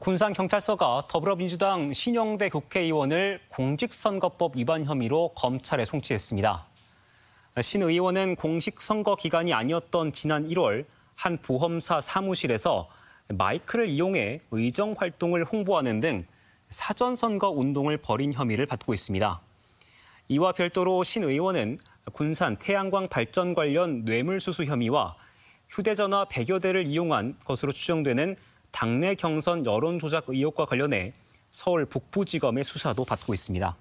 군산경찰서가 더불어민주당 신영대 국회의원을 공직선거법 위반 혐의로 검찰에 송치했습니다. 신 의원은 공식선거 기간이 아니었던 지난 1월 한 보험사 사무실에서 마이크를 이용해 의정 활동을 홍보하는 등 사전선거 운동을 벌인 혐의를 받고 있습니다. 이와 별도로 신 의원은 군산 태양광 발전 관련 뇌물수수 혐의와 휴대전화 100여 대를 이용한 것으로 추정되는 당내 경선 여론 조작 의혹과 관련해 서울 북부지검의 수사도 받고 있습니다.